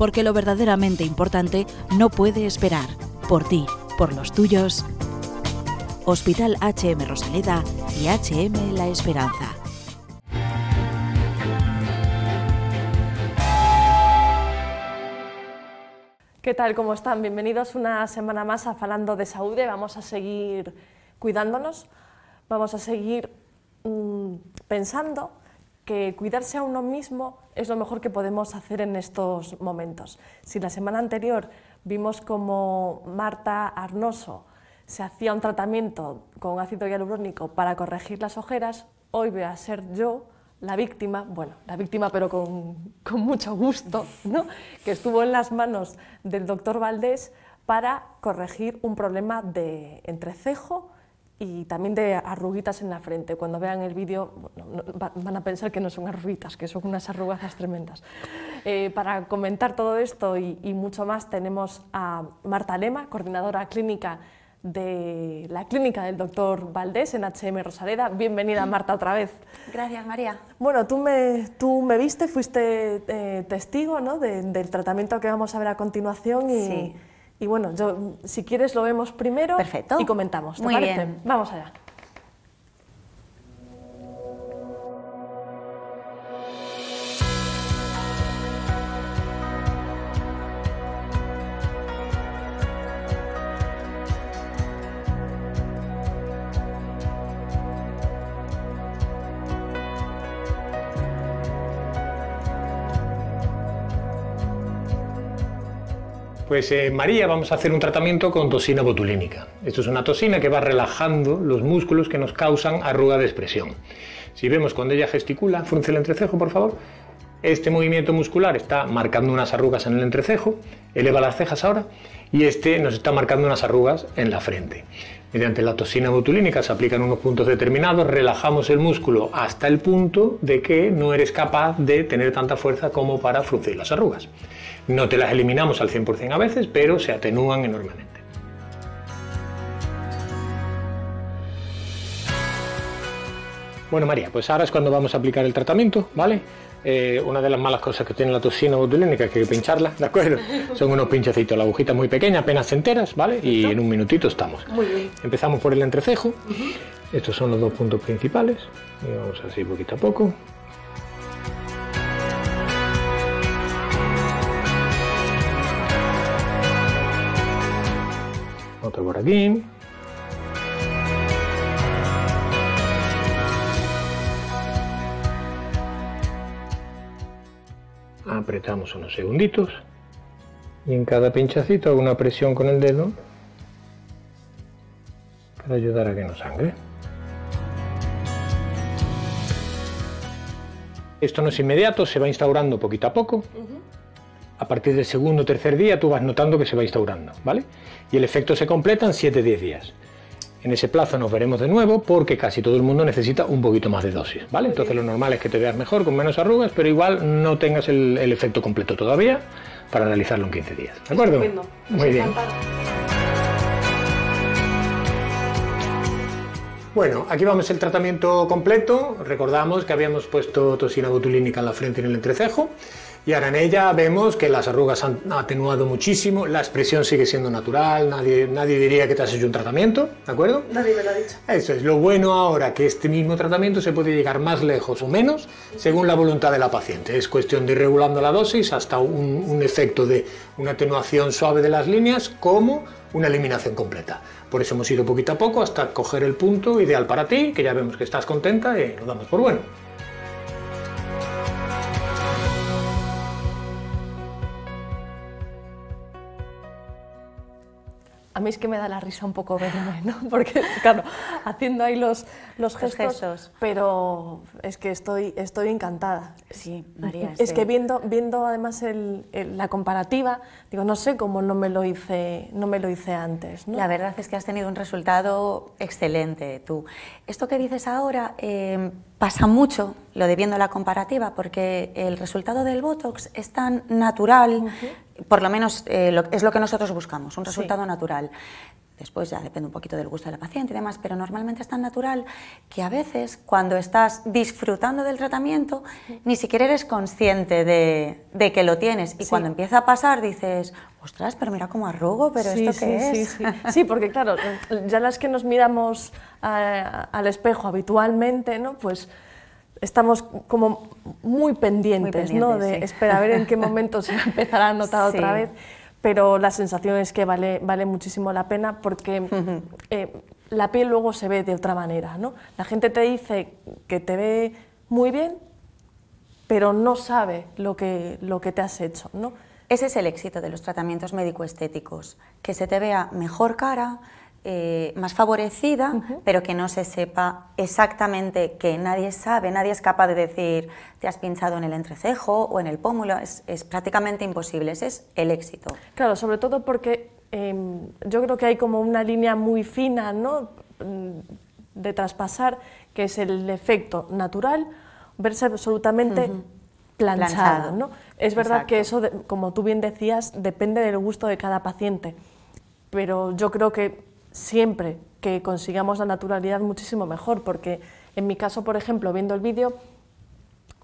porque lo verdaderamente importante no puede esperar. Por ti, por los tuyos. Hospital HM Rosaleda y HM La Esperanza. ¿Qué tal? ¿Cómo están? Bienvenidos una semana más a Falando de Saúde. Vamos a seguir cuidándonos, vamos a seguir mm, pensando que cuidarse a uno mismo es lo mejor que podemos hacer en estos momentos. Si la semana anterior vimos como Marta Arnoso se hacía un tratamiento con ácido hialurónico para corregir las ojeras, hoy voy a ser yo la víctima, bueno, la víctima pero con, mucho gusto, que estuvo en las manos del doctor Valdés para corregir un problema de entrecejo, y también de arruguitas en la frente. Cuando vean el vídeo van a pensar que no son arruguitas, que son unas arrugazas tremendas. Eh, para comentar todo esto y, mucho más tenemos a Marta Lema, coordinadora clínica de la clínica del doctor Valdés en HM Rosaleda. Bienvenida Marta otra vez. Gracias María. Bueno, tú me, tú me viste, fuiste eh, testigo ¿no? del tratamiento que vamos a ver a continuación y... Sí y bueno, yo, si quieres lo vemos primero y comentamos. Muy Bien. Vamos allá. Pues eh, María vamos a hacer un tratamiento con toxina botulínica. Esto es una toxina que va relajando los músculos que nos causan arruga de expresión. Si vemos cuando ella gesticula, frunce el entrecejo, por favor. Este movimiento muscular está marcando unas arrugas en el entrecejo, eleva las cejas ahora, y este nos está marcando unas arrugas en la frente. Mediante la toxina botulínica se aplican unos puntos determinados, relajamos el músculo hasta el punto de que no eres capaz de tener tanta fuerza como para fruncir las arrugas. No te las eliminamos al 100% a veces, pero se atenúan enormemente. Bueno, María, pues ahora es cuando vamos a aplicar el tratamiento, ¿vale? Eh, una de las malas cosas que tiene la toxina botulínica es que hay que pincharla, ¿de acuerdo? Son unos pinchacitos, la agujita muy pequeña, apenas enteras, ¿vale? Y en un minutito estamos. Muy bien. Empezamos por el entrecejo. Estos son los dos puntos principales. Y vamos así poquito a poco. otro por Apretamos unos segunditos y en cada pinchacito hago una presión con el dedo para ayudar a que no sangre. Esto no es inmediato, se va instaurando poquito a poco a partir del segundo o tercer día tú vas notando que se va instaurando, ¿vale? Y el efecto se completa en 7-10 días. En ese plazo nos veremos de nuevo porque casi todo el mundo necesita un poquito más de dosis, ¿vale? Entonces lo normal es que te veas mejor, con menos arrugas, pero igual no tengas el, efecto completo todavía para realizarlo en 15 días, ¿de acuerdo? Muy pues bien. Bueno, aquí vamos el tratamiento completo. Recordamos que habíamos puesto toxina botulínica en la frente y en el entrecejo. Y ahora en ella vemos que las arrugas han atenuado muchísimo, la expresión sigue siendo natural, nadie, diría que te has hecho un tratamiento, ¿de acuerdo? Nadie me lo ha dicho. Eso es, lo bueno ahora que este mismo tratamiento se puede llegar más lejos o menos según la voluntad de la paciente. Es cuestión de ir regulando la dosis hasta un, un efecto de una atenuación suave de las líneas como una eliminación completa. Por eso hemos ido poquito a poco hasta coger el punto ideal para ti, que ya vemos que estás contenta y lo damos por bueno. a mí es que me da la risa un poco verme, ¿no? Porque, claro, haciendo ahí los, gestos, Pero es que estoy, estoy encantada. Sí, María. Es que viendo, viendo además la comparativa, digo, no sé cómo no me lo hice, no me lo hice antes. La verdad es que has tenido un resultado excelente tú. Esto que dices ahora em, pasa mucho, lo de viendo la comparativa, porque el resultado del Botox es tan natural, por lo menos eh, es lo que nosotros buscamos, un resultado natural. Después ya depende un poquito del gusto de la paciente y demás, pero normalmente es tan natural que a veces cuando estás disfrutando del tratamiento ni siquiera eres consciente de, que lo tienes y cuando empieza a pasar dices, ostras, pero mira cómo arrugo, pero esto qué es. Sí, porque claro, ya las que nos miramos eh, al espejo habitualmente, ¿no? pues estamos como muy pendientes, ¿no? De esperar a ver en qué momento se empezará a notar otra vez. Pero la sensación es que vale, vale muchísimo la pena porque eh, la piel luego se ve de otra manera, ¿no? La gente te dice que te ve muy bien, pero no sabe lo que, lo que te has hecho, ¿no? Ese es el éxito de los tratamientos médico-estéticos, que se te vea mejor cara, eh, más favorecida, pero que no se sepa exactamente que nadie sabe, nadie es capaz de decir te has pinchado en el entrecejo o en el pómulo, es, prácticamente imposible, ese es el éxito. Claro, sobre todo porque em, yo creo que hay como una línea muy fina mm, de traspasar, que es el efecto natural, verse absolutamente... Planchado, Es verdad que eso, como tú bien decías, depende del gusto de cada paciente, pero yo creo que siempre que consigamos la naturalidad muchísimo mejor, porque en mi caso, por ejemplo, viendo el vídeo,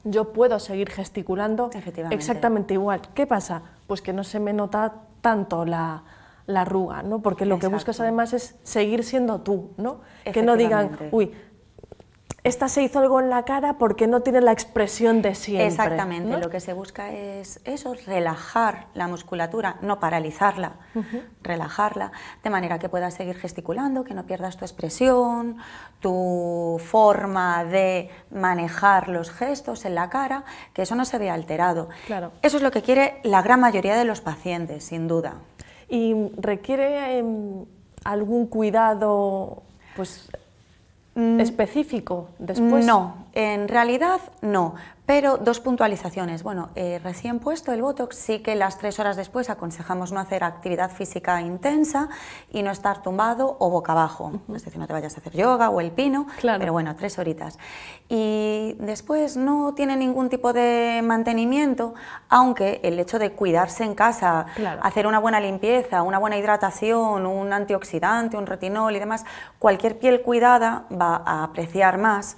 yo puedo seguir gesticulando exactamente igual. ¿Qué pasa? Pues que no se me nota tanto la, arruga, ¿no? Porque lo que buscas además es seguir siendo tú, ¿no? Que no digan, uy, esta se hizo algo en la cara porque no tiene la expresión de siempre. Exactamente, lo que se busca es eso, relajar la musculatura, no paralizarla, relajarla, de manera que puedas seguir gesticulando, que no pierdas tu expresión, tu forma de manejar los gestos en la cara, que eso no se vea alterado. Claro. Eso es lo que quiere la gran mayoría de los pacientes, sin duda. ¿Y requiere em, algún cuidado? Pues Mm. específico después? No, en realidad no, pero dos puntualizaciones. Bueno, eh, recién puesto el Botox, sí que las tres horas después aconsejamos no hacer actividad física intensa y no estar tumbado o boca abajo. Es decir, no te vayas a hacer yoga o el pino, pero bueno, tres horitas. Y después no tiene ningún tipo de mantenimiento, aunque el hecho de cuidarse en casa, hacer una buena limpieza, una buena hidratación, un antioxidante, un retinol y demás, cualquier piel cuidada va a apreciar más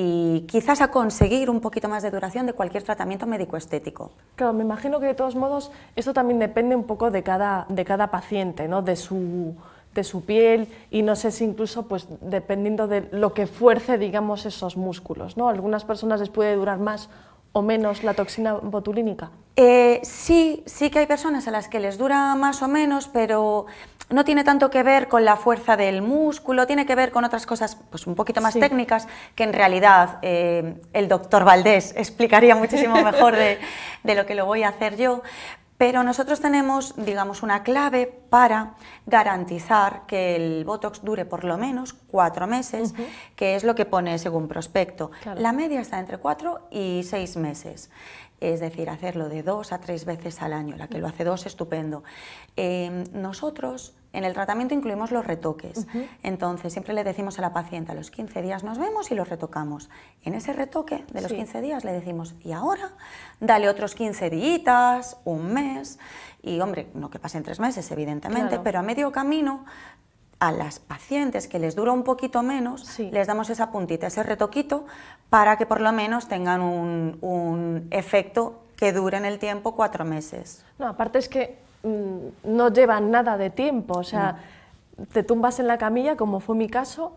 y quizás a conseguir un poquito más de duración de cualquier tratamiento médico-estético. Claro, me imagino que de todos modos esto también depende un poco de cada, de cada paciente, ¿no? de, su, de su piel y no sé si incluso pues dependiendo de lo que fuerce digamos esos músculos. ¿no? Algunas personas les puede durar más o menos la toxina botulínica. Eh, sí, sí que hay personas a las que les dura más o menos, pero no tiene tanto que ver con la fuerza del músculo, tiene que ver con otras cosas pues, un poquito más técnicas que en realidad eh, el doctor Valdés explicaría muchísimo mejor de, lo que lo voy a hacer yo. Pero nosotros tenemos, digamos, una clave para garantizar que el Botox dure por lo menos cuatro meses, que es lo que pone según prospecto. La media está entre cuatro y seis meses. Es decir, hacerlo de dos a tres veces al año. La que lo hace dos, estupendo. Eh, nosotros en el tratamiento incluimos los retoques. Entonces, siempre le decimos a la paciente, a los 15 días nos vemos y los retocamos. En ese retoque de los 15 días le decimos, y ahora, dale otros 15 días, un mes, y hombre, no que pasen tres meses, evidentemente, pero a medio camino a las pacientes que les dura un poquito menos, les damos esa puntita, ese retoquito, para que por lo menos tengan un, un efecto que dure en el tiempo cuatro meses. No, aparte es que Mm, no lleva nada de tiempo, o sea, te tumbas en la camilla, como fue mi caso,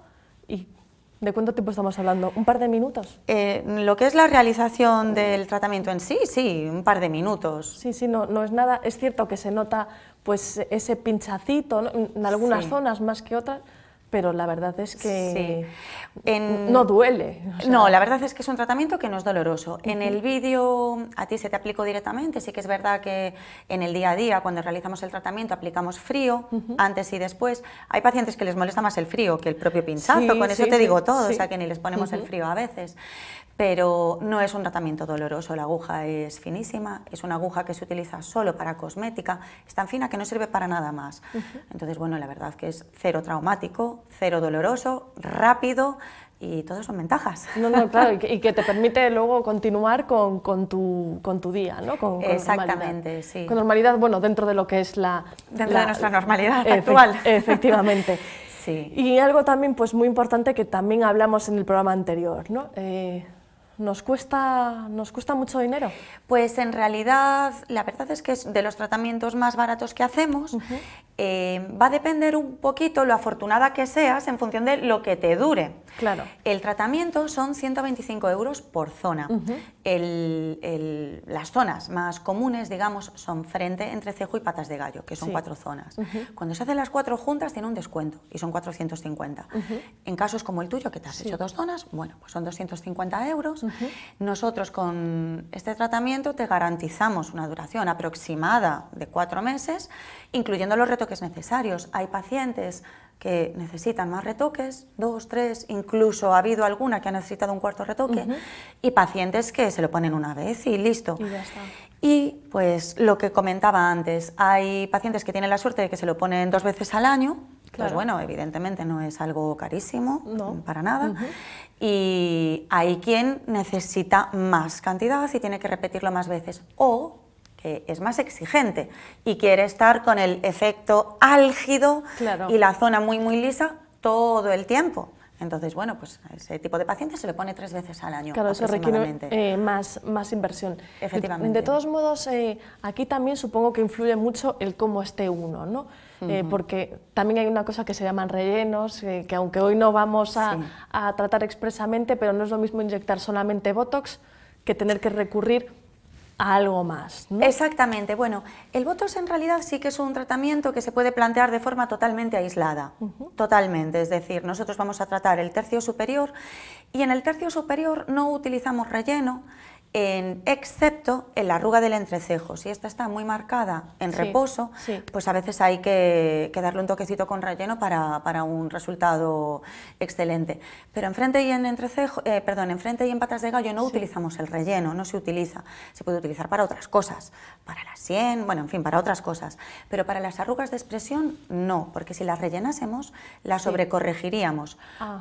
y ¿De cuánto tiempo estamos hablando? ¿Un par de minutos? Eh, lo que es la realización del tratamiento en sí, sí, un par de minutos. Sí, sí, no, es nada. Es cierto que se nota pues ese pinchacito en algunas zonas más que otras, pero la verdad es que no duele. No, la verdad es que es un tratamiento que no es doloroso. En el vídeo a ti se te aplicó directamente, sí que es verdad que en el día a día, cuando realizamos el tratamiento, aplicamos frío, antes y después. Hay pacientes que les molesta más el frío que el propio pinchazo, con eso te digo todo, o sea que ni les ponemos el frío a veces. Pero no es un tratamiento doloroso, la aguja es finísima, es una aguja que se utiliza solo para cosmética, es tan fina que no sirve para nada más. Entonces, bueno, la verdad que es cero traumático, cero doloroso, rápido, y todas son ventajas. No, no, claro, y que, te permite luego continuar con, tu, con tu día, ¿no? Con, Exactamente, normalidad. sí. Con normalidad, bueno, dentro de lo que es la... Dentro de nuestra normalidad actual. Efectivamente. sí. Y algo también pues muy importante que también hablamos en el programa anterior, ¿no? Eh, ¿Nos cuesta, ¿Nos cuesta mucho dinero? Pues en realidad, la verdad es que es de los tratamientos más baratos que hacemos eh, va a depender un poquito lo afortunada que seas en función de lo que te dure. Claro. El tratamiento son 125 euros por zona. las zonas más comunes, digamos, son frente, entre cejo y patas de gallo, que son cuatro zonas. Cuando se hacen las cuatro juntas tiene un descuento y son 450. En casos como el tuyo, que te has hecho dos zonas, bueno, pues son 250 euros. Nosotros con este tratamiento te garantizamos una duración aproximada de cuatro meses, incluyendo los retoques necesarios. Hay pacientes que necesitan más retoques, dos, tres, incluso ha habido alguna que ha necesitado un cuarto retoque, y pacientes que se lo ponen una vez y listo. Y, pues lo que comentaba antes, hay pacientes que tienen la suerte de que se lo ponen dos veces al año, Pues bueno, evidentemente no es algo carísimo, no. para nada. Y hay quien necesita más cantidad y tiene que repetirlo más veces. O es más exigente y quiere estar con el efecto álgido y la zona muy, muy lisa todo el tiempo. Entonces, bueno, pues a ese tipo de paciente se le pone tres veces al año. Claro, eso requiere eh, más, más inversión. Efectivamente. De, todos modos, eh, aquí también supongo que influye mucho el cómo esté uno, ¿no? Eh, porque también hay una cosa que se llaman rellenos, que aunque hoy no vamos a, a tratar expresamente, pero no es lo mismo inyectar solamente Botox que tener que recurrir algo más. Exactamente. Bueno, el es en realidad sí que es un tratamiento que se puede plantear de forma totalmente aislada. Totalmente. Es decir, nosotros vamos a tratar el tercio superior y en el tercio superior no utilizamos relleno, excepto en la arruga del entrecejo. Si esta está muy marcada en reposo, pues a veces hay que, darle un toquecito con relleno para, un resultado excelente. Pero en frente y en entrecejo, eh, perdón, y en patas de gallo no utilizamos el relleno, no se utiliza. Se puede utilizar para otras cosas, para la sien, bueno, en fin, para otras cosas. Pero para las arrugas de expresión no, porque si las rellenásemos, las sobrecorregiríamos.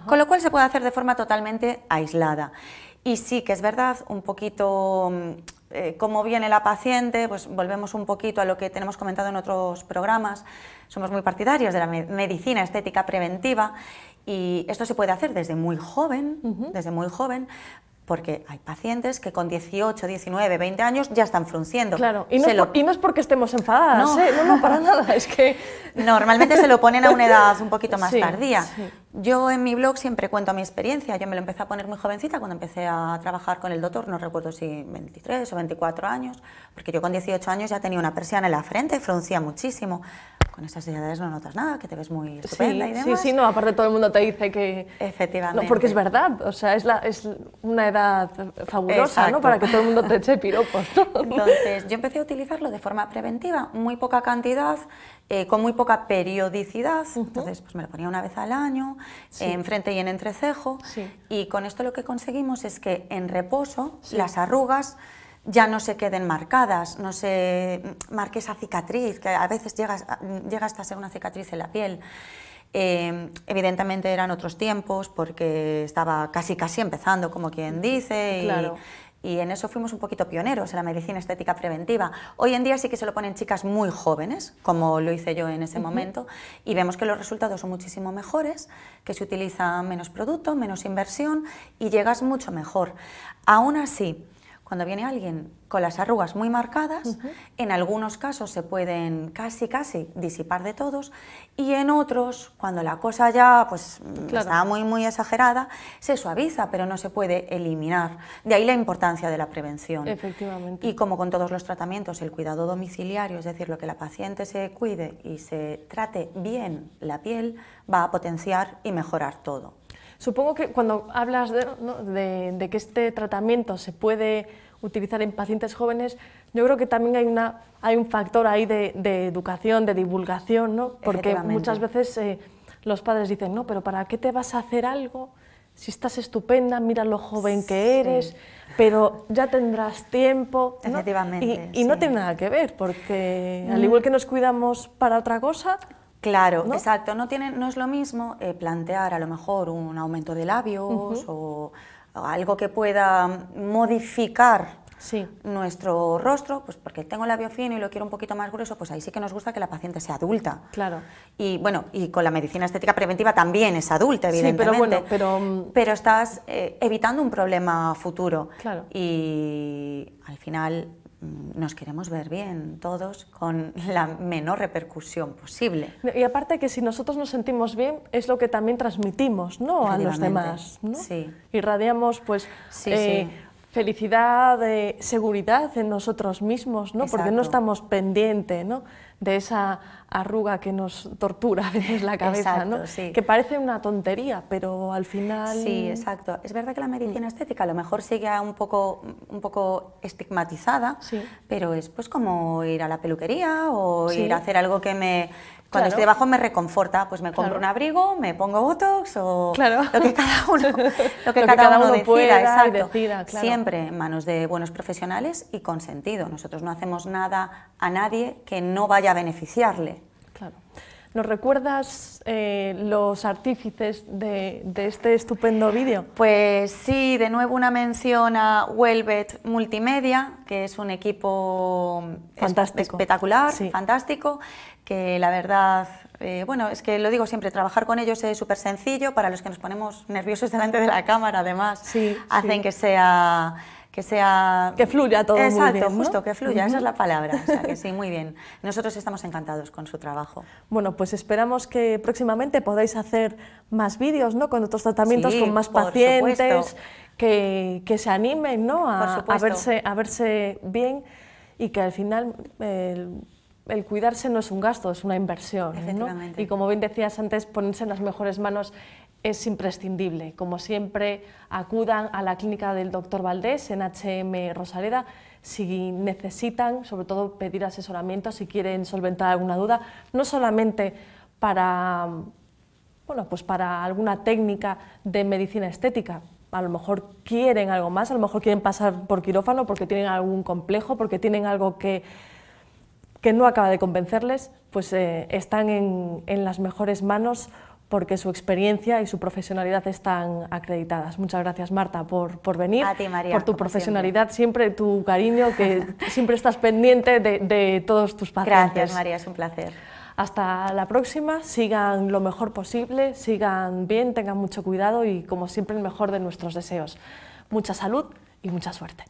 Con lo cual se puede hacer de forma totalmente aislada. Y sí que es verdad, un poquito mm, eh, cómo viene la paciente, pues volvemos un poquito a lo que tenemos comentado en otros programas. Somos muy partidarios de la medicina estética preventiva y esto se puede hacer desde muy joven, desde muy joven, porque hay pacientes que con 18, 19, 20 años ya están frunciendo. Claro, y no, es, porque estemos enfadadas, no. ¿eh? no, no, para nada, es que... Normalmente se lo ponen a una edad un poquito más tardía. Yo en mi blog siempre cuento mi experiencia, yo me lo empecé a poner muy jovencita cuando empecé a trabajar con el doctor, no recuerdo si 23 o 24 años, porque yo con 18 años ya tenía una persiana en la frente, fruncía muchísimo con estas edades no notas nada, que te ves muy estupenda sí, y demás. Sí, sí, no, aparte todo el mundo te dice que... Efectivamente. No, porque es verdad, o sea, es, la, es una edad fabulosa, ¿no? Para que todo el mundo te eche piropos. ¿no? Entonces, yo empecé a utilizarlo de forma preventiva, muy poca cantidad, eh, con muy poca periodicidad, entonces pues me lo ponía una vez al año, enfrente en frente y en entrecejo, y con esto lo que conseguimos es que en reposo las arrugas ya no se queden marcadas, no se marque esa cicatriz, que a veces llega, llega hasta ser una cicatriz en la piel. Eh, evidentemente eran otros tiempos porque estaba casi casi empezando, como quien dice, y, en eso fuimos un poquito pioneros en la medicina estética preventiva. Hoy en día sí que se lo ponen chicas muy jóvenes, como lo hice yo en ese momento, y vemos que los resultados son muchísimo mejores, que se utiliza menos producto, menos inversión y llegas mucho mejor. Aún así, cuando viene alguien con las arrugas muy marcadas, en algunos casos se pueden casi, casi disipar de todos y en otros, cuando la cosa ya pues, está muy, muy exagerada, se suaviza, pero no se puede eliminar. De ahí la importancia de la prevención. Efectivamente. Y como con todos los tratamientos, el cuidado domiciliario, es decir, lo que la paciente se cuide y se trate bien la piel, va a potenciar y mejorar todo. Supongo que cuando hablas de, que este tratamiento se puede utilizar en pacientes jóvenes, yo creo que también hay, una, hay un factor ahí de, educación, de divulgación, ¿no? porque muchas veces eh, los padres dicen, no, pero ¿para qué te vas a hacer algo? Si estás estupenda, mira lo joven que eres, pero ya tendrás tiempo. Efectivamente. Y, no tiene nada que ver, porque al mm. igual que nos cuidamos para otra cosa, Claro, exacto. No, tiene, no es lo mismo eh, plantear a lo mejor un aumento de labios o, algo que pueda modificar nuestro rostro, pues porque tengo labio fino y lo quiero un poquito más grueso, pues ahí sí que nos gusta que la paciente sea adulta. Claro. Y bueno, y con la medicina estética preventiva también es adulta, evidentemente. pero bueno, pero... Mm, estás eh, evitando un problema futuro. Claro. Y al final nos queremos ver bien todos con la menor repercusión posible. Y aparte que si nosotros nos sentimos bien es lo que también transmitimos ¿no? a los demás. ¿no? Irradiamos pues eh, felicidad, eh, seguridad en nosotros mismos, ¿no? porque no estamos pendientes de esa arruga que nos tortura a veces la cabeza, ¿no? que parece una tontería, pero al final... Sí, exacto. Es verdad que la medicina estética a lo mejor sigue un poco, un poco estigmatizada, pero es pues como ir a la peluquería o ir a hacer algo que me... Cuando estoy debajo me reconforta, pues me compro un abrigo, me pongo botox o lo que cada uno, lo cada, uno, pueda, exacto. Siempre en manos de buenos profesionales y con sentido. Nosotros no hacemos nada a nadie que no vaya a beneficiarle. ¿Nos recuerdas eh, los artífices de, este estupendo vídeo? Pues sí, de nuevo una mención a Welvet Multimedia, que es un equipo espectacular, fantástico, que la verdad, eh, bueno, es que lo digo siempre, trabajar con ellos es súper sencillo, para los que nos ponemos nerviosos delante de la cámara, además, hacen que sea que sea... Que fluya todo Exacto, muy bien, justo, que fluya, esa es la palabra. sí, muy bien. Nosotros estamos encantados con su trabajo. Bueno, pues esperamos que próximamente podáis hacer más vídeos, ¿no? Con otros tratamientos, con más pacientes, que, se animen, ¿no? A, verse, a verse bien y que al final... el cuidarse no es un gasto, es una inversión. ¿no? Y como bien decías antes, ponerse en las mejores manos es imprescindible. Como siempre, acudan a la clínica del doctor Valdés en HM Rosaleda si necesitan, sobre todo, pedir asesoramiento, si quieren solventar alguna duda, no solamente para, bueno, pues para alguna técnica de medicina estética, a lo mejor quieren algo más, a lo mejor quieren pasar por quirófano porque tienen algún complejo, porque tienen algo que, que no acaba de convencerles, pues eh, están en, en las mejores manos porque su experiencia y su profesionalidad están acreditadas. Muchas gracias, Marta, por, por venir, a por tu profesionalidad, siempre. tu cariño, que siempre estás pendiente de, de, todos tus pacientes. Gracias, María, es un placer. Hasta la próxima, sigan lo mejor posible, sigan bien, tengan mucho cuidado y, como siempre, el mejor de nuestros deseos. Mucha salud y mucha suerte.